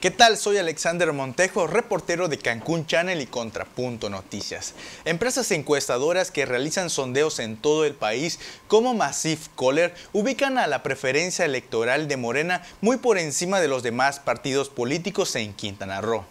¿Qué tal? Soy Alexander Montejo, reportero de Cancún Channel y Contrapunto Noticias. Empresas encuestadoras que realizan sondeos en todo el país, como Massif Kohler, ubican a la preferencia electoral de Morena muy por encima de los demás partidos políticos en Quintana Roo.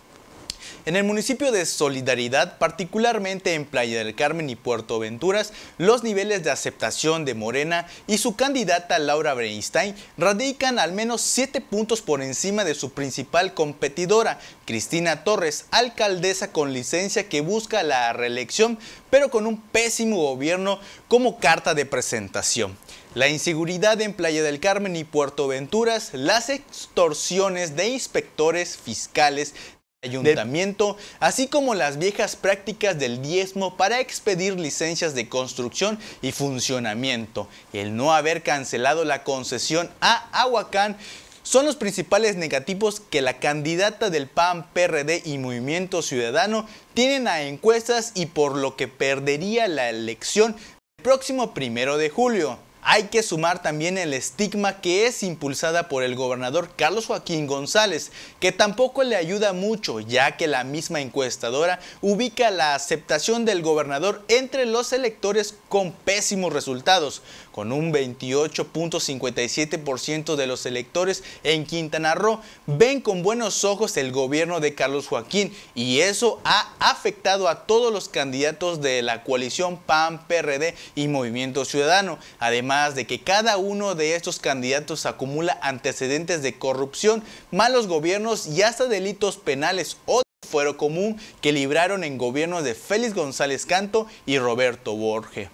En el municipio de Solidaridad, particularmente en Playa del Carmen y Puerto Venturas, los niveles de aceptación de Morena y su candidata Laura Breinstein radican al menos siete puntos por encima de su principal competidora, Cristina Torres, alcaldesa con licencia que busca la reelección, pero con un pésimo gobierno como carta de presentación. La inseguridad en Playa del Carmen y Puerto Venturas, las extorsiones de inspectores fiscales ayuntamiento, así como las viejas prácticas del diezmo para expedir licencias de construcción y funcionamiento. El no haber cancelado la concesión a Aguacán son los principales negativos que la candidata del PAN, PRD y Movimiento Ciudadano tienen a encuestas y por lo que perdería la elección el próximo primero de julio hay que sumar también el estigma que es impulsada por el gobernador Carlos Joaquín González, que tampoco le ayuda mucho, ya que la misma encuestadora ubica la aceptación del gobernador entre los electores con pésimos resultados, con un 28.57% de los electores en Quintana Roo ven con buenos ojos el gobierno de Carlos Joaquín y eso ha afectado a todos los candidatos de la coalición PAN, PRD y Movimiento Ciudadano, además de que cada uno de estos candidatos acumula antecedentes de corrupción, malos gobiernos y hasta delitos penales o fuero común que libraron en gobierno de Félix González Canto y Roberto Borges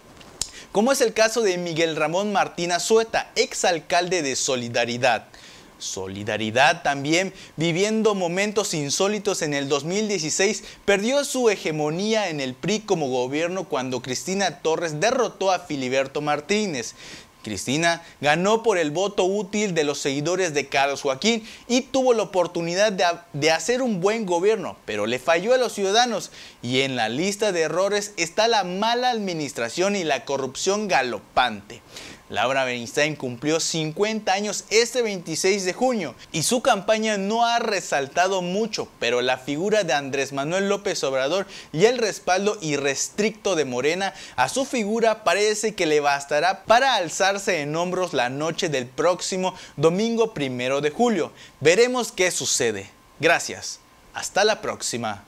como es el caso de Miguel Ramón Martín Azueta, exalcalde de Solidaridad. Solidaridad también, viviendo momentos insólitos en el 2016, perdió su hegemonía en el PRI como gobierno cuando Cristina Torres derrotó a Filiberto Martínez. Cristina ganó por el voto útil de los seguidores de Carlos Joaquín y tuvo la oportunidad de, hacer un buen gobierno, pero le falló a los ciudadanos y en la lista de errores está la mala administración y la corrupción galopante. Laura Bernstein cumplió 50 años este 26 de junio y su campaña no ha resaltado mucho, pero la figura de Andrés Manuel López Obrador y el respaldo irrestricto de Morena a su figura parece que le bastará para alzarse en hombros la noche del próximo domingo primero de julio. Veremos qué sucede. Gracias. Hasta la próxima.